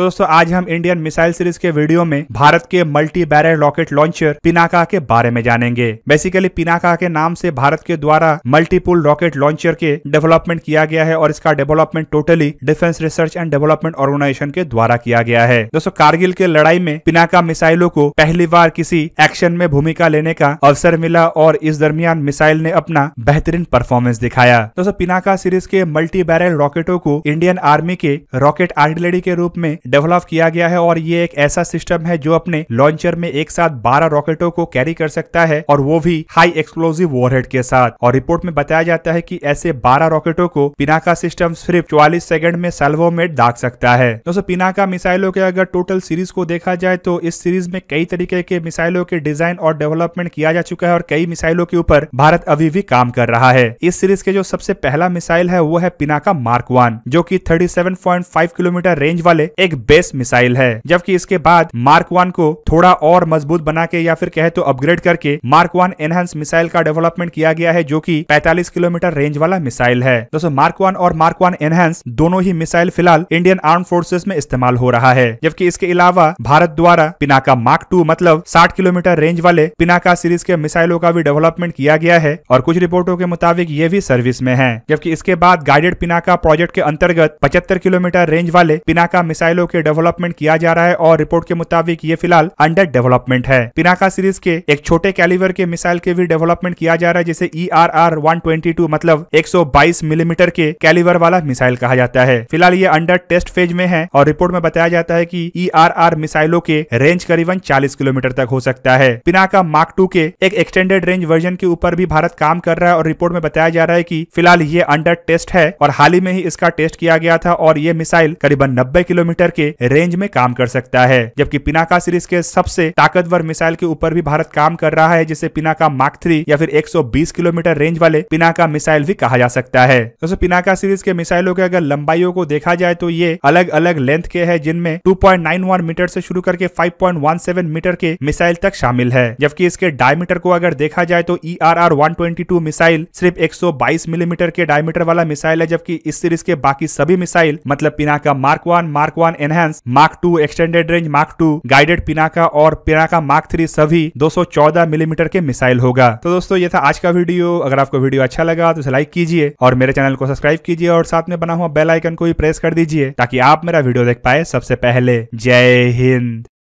तो दोस्तों आज हम इंडियन मिसाइल सीरीज के वीडियो में भारत के multi barrel rocket launcher Pinaka के बारे में जानेंगे बेसिकली पिनाका के नाम से भारत के द्वारा मल्टीपुल रॉकेट लॉन्चर के डेवलपमेंट किया गया है और इसका development totally defence research and development organisation के द्वारा किया गया है दोस्तों कारगिल के लड़ाई में पिनाका मिसाइलों को पहली बार किसी एक्शन में भूमिका लेने का अवसर मिला और इस दरमियान मिसाइल ने अपना बेहतरीन परफॉर्मेंस दिखाया दोस्तों पिनाका सीरीज के मल्टी बैरल रॉकेटों को इंडियन आर्मी के रॉकेट आर्टिलरी के रूप में डेवलप किया गया है और ये एक ऐसा सिस्टम है जो अपने लॉन्चर में एक साथ 12 रॉकेटों को कैरी कर सकता है और वो भी हाई एक्सप्लोजिव वॉरहेड के साथ और रिपोर्ट में बताया जाता है की ऐसे बारह रॉकेटों को पिनाका सिस्टम सिर्फ चौवालीस सेकंड में सेल्वो में दाग सकता है दोस्तों पिनाका मिसाइलों के अगर टोटल सीरीज को देखा जाए तो इस सीरीज में कई तरीके के मिसाइलों के डिजाइन और डेवलपमेंट किया जा चुका है और कई मिसाइलों के ऊपर भारत अभी भी काम कर रहा है इस सीरीज के जो सबसे पहला मिसाइल है वो है पिनाका मार्क वन जो की थर्टी किलोमीटर रेंज वाले एक एक बेस मिसाइल है जबकि इसके बाद मार्क वन को थोड़ा और मजबूत बना के या फिर कहे तो अपग्रेड करके मार्क वन एनहांस मिसाइल का डेवलपमेंट किया गया है जो की पैतालीस किलोमीटर रेंज वाला मिसाइल है दोस्तों मार्क वन और मार्क वन एनहांस दोनों ही मिसाइल फिलहाल इंडियन आर्म फोर्सेज में इस्तेमाल हो रहा है जबकि इसके अलावा भारत द्वारा पिनाका मार्क टू मतलब साठ किलोमीटर रेंज वाले पिनाका सीरीज के मिसाइलों का भी डेवलपमेंट किया गया है और कुछ रिपोर्टों के मुताबिक ये भी सर्विस में है जबकि इसके बाद गाइडेड पिनाका प्रोजेक्ट के अंतर्गत पचहत्तर किलोमीटर रेंज वाले पिनाका मिसाइलों मॉडलों के डेवलपमेंट किया जा रहा है और रिपोर्ट के मुताबिक ये फिलहाल अंडर डेवलपमेंट है पिनाका सीरीज के एक छोटे कैलिवर के मिसाइल के भी डेवलपमेंट किया जा रहा है जिसे E R R one twenty two मतलब एक सौ बाईस मिलीमीटर के कैलिवर वाला मिसाइल कहा जाता है फिलहाल ये अंडर टेस्ट फेज में है और रिपोर्ट में बताया जाता है की ई आर आर मिसाइलों के रेंज करीबन चालीस किलोमीटर तक हो सकता है पिनाका मार्क टू के एक एक्सटेंडेड रेंज वर्जन के ऊपर भी भारत काम कर रहा है और रिपोर्ट में बताया जा रहा है की फिलहाल ये अंडर टेस्ट है और हाल ही में ही इसका टेस्ट किया गया था और ये मिसाइल करीबन 90 किलोमीटर मीटर के रेंज में काम कर सकता है जबकि पिनाका सीरीज के सबसे ताकतवर मिसाइल के ऊपर भी भारत काम कर रहा है जिसे पिनाका मार्क थ्री या फिर 120 किलोमीटर रेंज वाले पिनाका मिसाइल भी कहा जा सकता है दोस्तों पिनाका सीरीज के मिसाइलों के अगर लंबाइयों को देखा जाए तो ये अलग अलग लेंथ के है जिनमें टू मीटर से शुरू करके फाइव मीटर के मिसाइल तक शामिल है जबकि इसके डायमीटर को अगर देखा जाए तो E R R one twenty two missile सिर्फ 122 मिलीमीटर के डायमीटर वाला मिसाइल है जबकि इस सीरीज के बाकी सभी मिसाइल मतलब Pinaka mark one mark one enhance mark two extended range mark two guided Pinaka और पिनाका मार्क थ्री सभी 214 मिलीमीटर mm के मिसाइल होगा तो दोस्तों ये था आज का वीडियो अगर आपको वीडियो अच्छा लगा तो इसे लाइक कीजिए और मेरे चैनल को सब्सक्राइब कीजिए और साथ में बना हुआ बेल आइकन को भी प्रेस कर दीजिए ताकि आप मेरा वीडियो देख पाए सबसे पहले जय हिंद